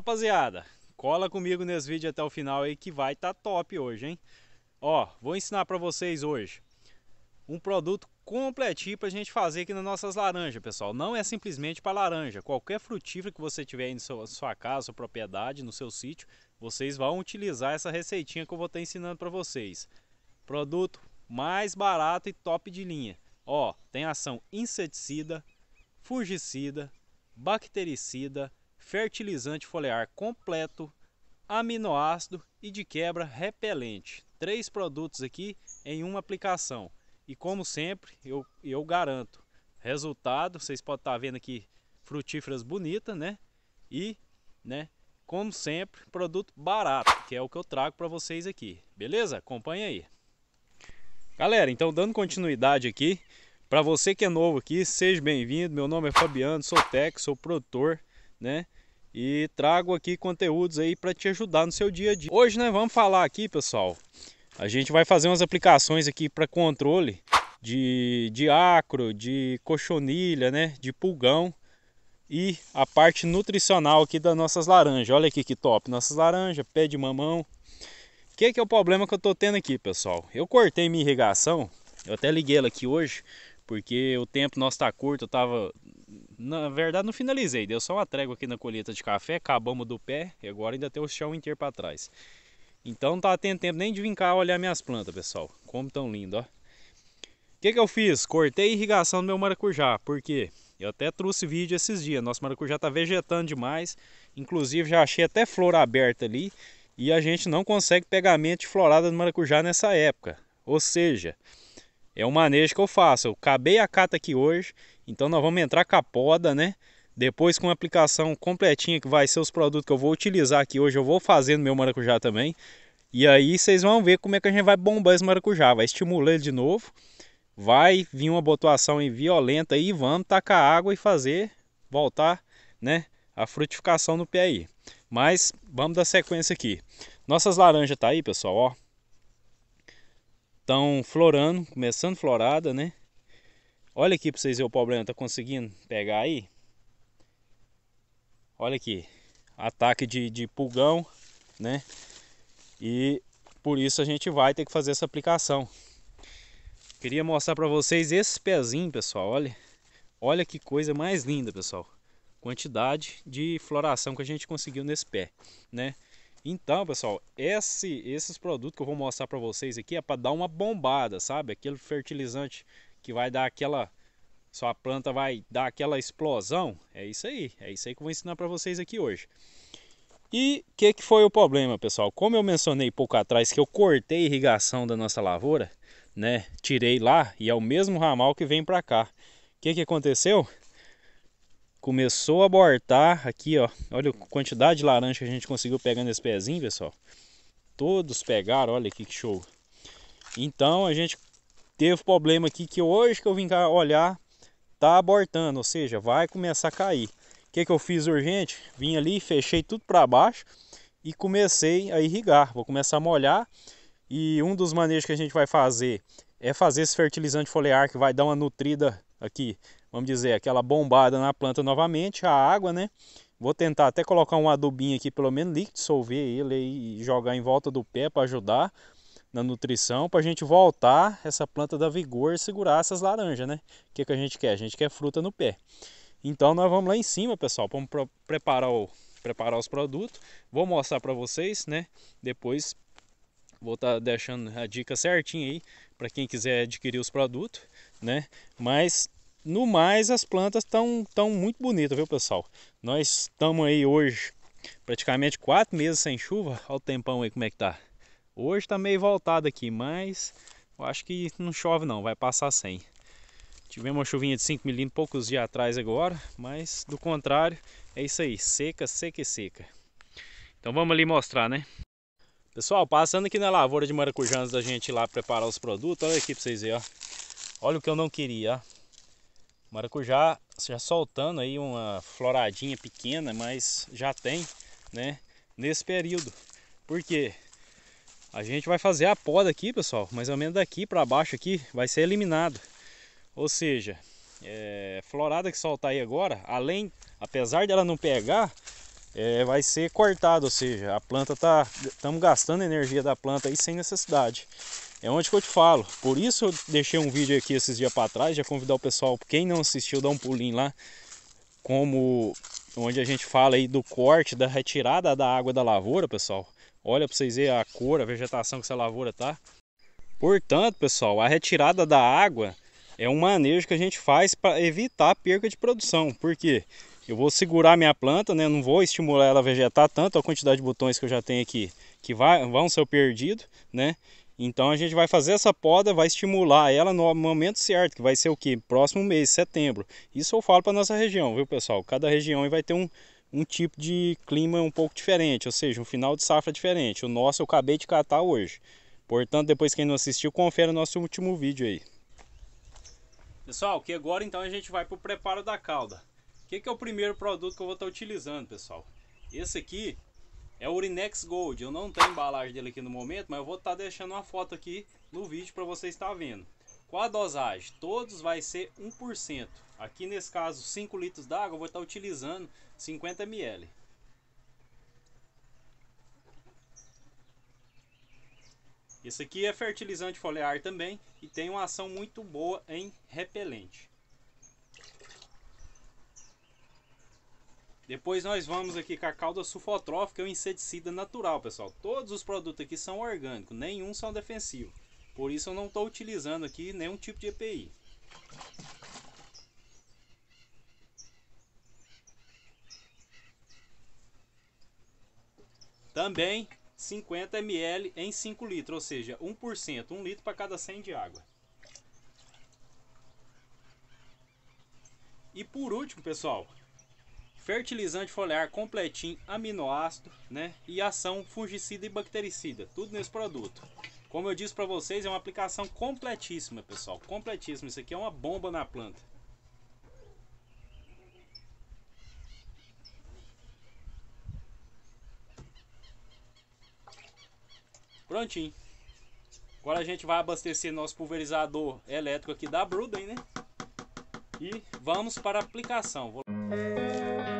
Rapaziada, cola comigo nesse vídeo até o final aí que vai tá top hoje, hein? Ó, vou ensinar para vocês hoje um produto completinho para a gente fazer aqui nas nossas laranjas, pessoal. Não é simplesmente para laranja. Qualquer frutífero que você tiver aí na sua casa, sua propriedade, no seu sítio, vocês vão utilizar essa receitinha que eu vou estar tá ensinando para vocês. Produto mais barato e top de linha. Ó, tem ação inseticida, fungicida, bactericida, fertilizante foliar completo, aminoácido e de quebra repelente. Três produtos aqui em uma aplicação. E como sempre, eu, eu garanto, resultado, vocês podem estar tá vendo aqui frutíferas bonitas, né? E, né, como sempre, produto barato, que é o que eu trago para vocês aqui. Beleza? Acompanha aí. Galera, então dando continuidade aqui, para você que é novo aqui, seja bem-vindo. Meu nome é Fabiano, sou técnico, sou produtor, né? e trago aqui conteúdos aí para te ajudar no seu dia a dia. Hoje nós né, vamos falar aqui, pessoal, a gente vai fazer umas aplicações aqui para controle de, de acro, de cochonilha, né, de pulgão e a parte nutricional aqui das nossas laranjas. Olha aqui que top, nossas laranjas, pé de mamão. O que, é que é o problema que eu tô tendo aqui, pessoal? Eu cortei minha irrigação, eu até liguei ela aqui hoje, porque o tempo nosso tá curto, eu tava. Na verdade não finalizei, deu só uma trégua aqui na colheita de café, acabamos do pé e agora ainda tem o chão inteiro para trás. Então não tá tendo tempo nem de vir cá olhar minhas plantas, pessoal. Como tão lindo, ó. O que, que eu fiz? Cortei a irrigação do meu maracujá, por quê? Eu até trouxe vídeo esses dias, nosso maracujá tá vegetando demais, inclusive já achei até flor aberta ali e a gente não consegue pegamento de florada do maracujá nessa época. Ou seja, é o manejo que eu faço. Eu acabei a cata aqui hoje, então nós vamos entrar com a poda, né? Depois com a aplicação completinha que vai ser os produtos que eu vou utilizar aqui hoje, eu vou fazer no meu maracujá também. E aí vocês vão ver como é que a gente vai bombar esse maracujá, vai estimular ele de novo. Vai vir uma botuação violenta aí, vamos tacar água e fazer voltar, né, a frutificação no pé aí. Mas vamos dar sequência aqui. Nossas laranjas tá aí, pessoal, ó estão florando, começando florada, né? Olha aqui para vocês verem o problema, tá conseguindo pegar aí? Olha aqui, ataque de, de pulgão, né? E por isso a gente vai ter que fazer essa aplicação. Queria mostrar para vocês esse pezinho, pessoal, olha. Olha que coisa mais linda, pessoal. Quantidade de floração que a gente conseguiu nesse pé, né? Então, pessoal, esse, esses produtos que eu vou mostrar para vocês aqui é para dar uma bombada, sabe? Aquele fertilizante que vai dar aquela... Sua planta vai dar aquela explosão. É isso aí, é isso aí que eu vou ensinar para vocês aqui hoje. E o que, que foi o problema, pessoal? Como eu mencionei pouco atrás que eu cortei a irrigação da nossa lavoura, né? Tirei lá e é o mesmo ramal que vem para cá. O que, que aconteceu? começou a abortar aqui, ó. Olha a quantidade de laranja que a gente conseguiu pegar nesse pezinho, pessoal. Todos pegaram, olha aqui que show. Então a gente teve problema aqui que hoje que eu vim cá olhar, tá abortando, ou seja, vai começar a cair. O que, que eu fiz urgente? Vim ali, fechei tudo para baixo e comecei a irrigar. Vou começar a molhar e um dos manejos que a gente vai fazer é fazer esse fertilizante foliar que vai dar uma nutrida aqui vamos dizer, aquela bombada na planta novamente, a água, né? Vou tentar até colocar um adubinho aqui, pelo menos líquido, dissolver ele e jogar em volta do pé para ajudar na nutrição, para a gente voltar essa planta da vigor e segurar essas laranjas, né? O que, que a gente quer? A gente quer fruta no pé. Então nós vamos lá em cima, pessoal, vamos preparar, o, preparar os produtos. Vou mostrar para vocês, né? Depois vou estar tá deixando a dica certinha aí para quem quiser adquirir os produtos, né? Mas no mais, as plantas estão tão muito bonitas, viu pessoal? Nós estamos aí hoje praticamente quatro meses sem chuva. Olha o tempão aí como é que tá. Hoje tá meio voltado aqui, mas eu acho que não chove não, vai passar sem. Tivemos uma chuvinha de 5 milímetros poucos dias atrás agora, mas do contrário, é isso aí, seca, seca e seca. Então vamos ali mostrar, né? Pessoal, passando aqui na lavoura de maracujãs da gente lá preparar os produtos, olha aqui pra vocês verem, ó. Olha o que eu não queria, ó. Maracujá já soltando aí uma floradinha pequena, mas já tem, né? Nesse período. porque A gente vai fazer a poda aqui, pessoal, mais ou menos daqui para baixo aqui, vai ser eliminado. Ou seja, é, florada que soltar aí agora, além, apesar dela não pegar, é, vai ser cortada, ou seja, a planta tá, estamos gastando energia da planta aí sem necessidade. É onde que eu te falo. Por isso eu deixei um vídeo aqui esses dias para trás, já convidar o pessoal, quem não assistiu, dá um pulinho lá, como onde a gente fala aí do corte, da retirada da água da lavoura, pessoal. Olha para vocês verem a cor, a vegetação que essa lavoura tá. Portanto, pessoal, a retirada da água é um manejo que a gente faz para evitar perca de produção. Por quê? Eu vou segurar minha planta, né? não vou estimular ela a vegetar tanto a quantidade de botões que eu já tenho aqui que vai, vão ser perdidos, né? Então a gente vai fazer essa poda, vai estimular ela no momento certo, que vai ser o que? Próximo mês, setembro. Isso eu falo para nossa região, viu pessoal? Cada região vai ter um, um tipo de clima um pouco diferente, ou seja, um final de safra diferente. O nosso eu acabei de catar hoje. Portanto, depois quem não assistiu, confere o nosso último vídeo aí. Pessoal, que agora então a gente vai para o preparo da calda. O que, que é o primeiro produto que eu vou estar tá utilizando, pessoal? Esse aqui é o Urinex Gold. Eu não tenho embalagem dele aqui no momento, mas eu vou estar tá deixando uma foto aqui no vídeo para você estar vendo. Qual a dosagem? Todos vai ser 1%. Aqui nesse caso, 5 litros d'água, eu vou estar tá utilizando 50 ml. Esse aqui é fertilizante foliar também e tem uma ação muito boa em repelente. Depois nós vamos aqui com a calda sulfotrófica, é um inseticida natural, pessoal. Todos os produtos aqui são orgânicos, nenhum são defensivos. Por isso eu não estou utilizando aqui nenhum tipo de EPI. Também 50 ml em 5 litros, ou seja, 1%, 1 litro para cada 100 de água. E por último, pessoal, fertilizante foliar completinho, aminoácido, né? E ação fungicida e bactericida, tudo nesse produto. Como eu disse para vocês, é uma aplicação completíssima, pessoal, completíssima. Isso aqui é uma bomba na planta. Prontinho. Agora a gente vai abastecer nosso pulverizador elétrico aqui da Bruden, né? E vamos para a aplicação. Vou... Música é.